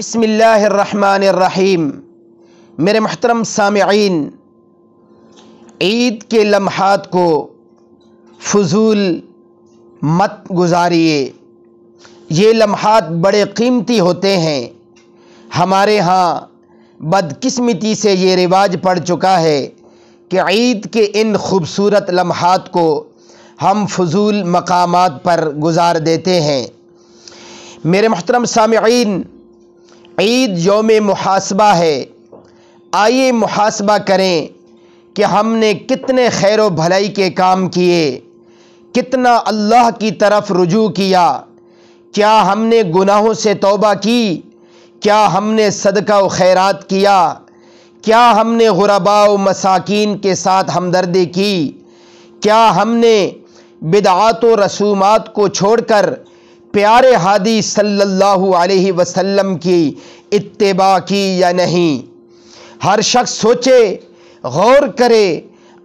بسم اللہ الرحمن الرحیم میرے محترم سامعین عید کے لمحات کو فضول مت گزاریے یہ لمحات بڑے قیمتی ہوتے ہیں ہمارے ہاں بدقسمتی سے یہ رواج پڑ چکا ہے کہ عید کے ان خوبصورت لمحات کو ہم فضول مقامات پر گزار دیتے ہیں میرے محترم سامعین عید یوم محاسبہ ہے آئیے محاسبہ کریں کہ ہم نے کتنے خیر و بھلائی کے کام کیے کتنا اللہ کی طرف رجوع کیا کیا ہم نے گناہوں سے توبہ کی کیا ہم نے صدقہ و خیرات کیا ہم نے غربا و مساکین کے ساتھ ہمدردی کی کیا ہم نے بدعات و رسومات کو چھوڑ کر پیارے ہادی صلی اللہ علیہ وسلم کی اتباع کی یا نہیں ہر شخص سوچے غور کرے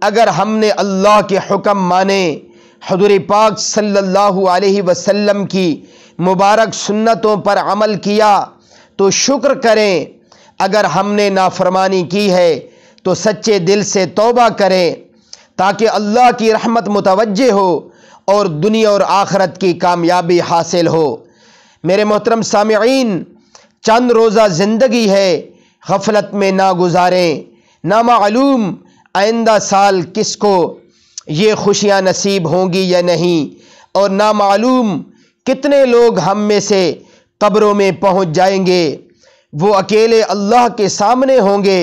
اگر ہم نے اللہ کے حکم مانے حضور پاک صلی اللہ علیہ وسلم کی مبارک سنتوں پر عمل کیا تو شکر کریں اگر ہم نے نافرمانی کی ہے تو سچے دل سے توبہ کریں تاکہ اللہ کی رحمت متوجہ ہو اور دنیا اور آخرت کی کامیابی حاصل ہو میرے محترم سامعین چند روزہ زندگی ہے غفلت میں نہ گزاریں نامعلوم آئندہ سال کس کو یہ خوشیاں نصیب ہوں گی یا نہیں اور نامعلوم کتنے لوگ ہم میں سے قبروں میں پہنچ جائیں گے وہ اکیلے اللہ کے سامنے ہوں گے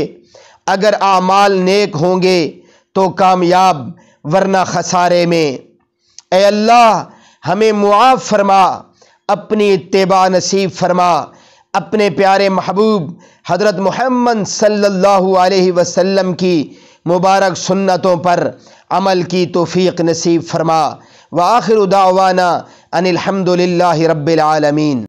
اگر اعمال نیک ہوں گے تو کامیاب ورنہ خسارے میں اے اللہ ہمیں معاف فرما اپنی اتباع نصیب فرما اپنے پیارے محبوب حضرت محمد صلی اللہ علیہ وسلم کی مبارک سنتوں پر عمل کی توفیق نصیب فرما وآخر دعوانا ان الحمد للہ رب العالمین